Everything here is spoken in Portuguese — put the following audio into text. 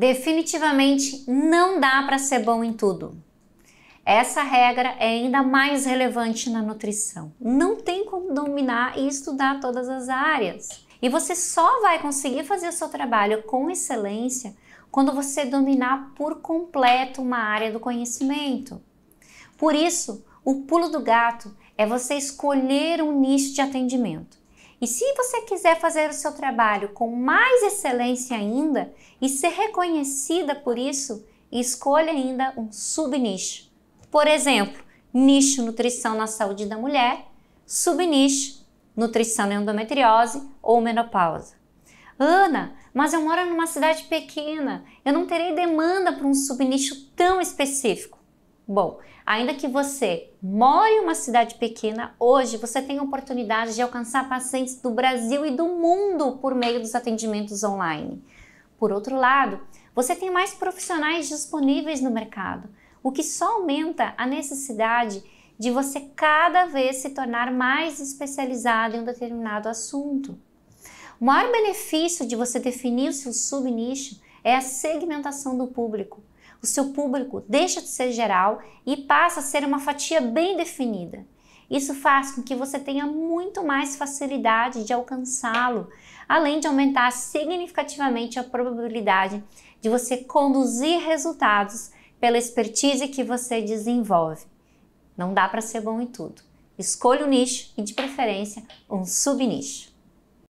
Definitivamente não dá para ser bom em tudo. Essa regra é ainda mais relevante na nutrição. Não tem como dominar e estudar todas as áreas. E você só vai conseguir fazer o seu trabalho com excelência quando você dominar por completo uma área do conhecimento. Por isso, o pulo do gato é você escolher um nicho de atendimento. E se você quiser fazer o seu trabalho com mais excelência ainda e ser reconhecida por isso, escolha ainda um subnicho. Por exemplo, nicho nutrição na saúde da mulher, subnicho nutrição na endometriose ou menopausa. Ana, mas eu moro numa cidade pequena, eu não terei demanda para um subnicho tão específico. Bom, ainda que você more em uma cidade pequena, hoje você tem a oportunidade de alcançar pacientes do Brasil e do mundo por meio dos atendimentos online. Por outro lado, você tem mais profissionais disponíveis no mercado, o que só aumenta a necessidade de você cada vez se tornar mais especializado em um determinado assunto. O maior benefício de você definir o seu subnicho é a segmentação do público. O seu público deixa de ser geral e passa a ser uma fatia bem definida. Isso faz com que você tenha muito mais facilidade de alcançá-lo, além de aumentar significativamente a probabilidade de você conduzir resultados pela expertise que você desenvolve. Não dá para ser bom em tudo. Escolha um nicho e, de preferência, um subnicho.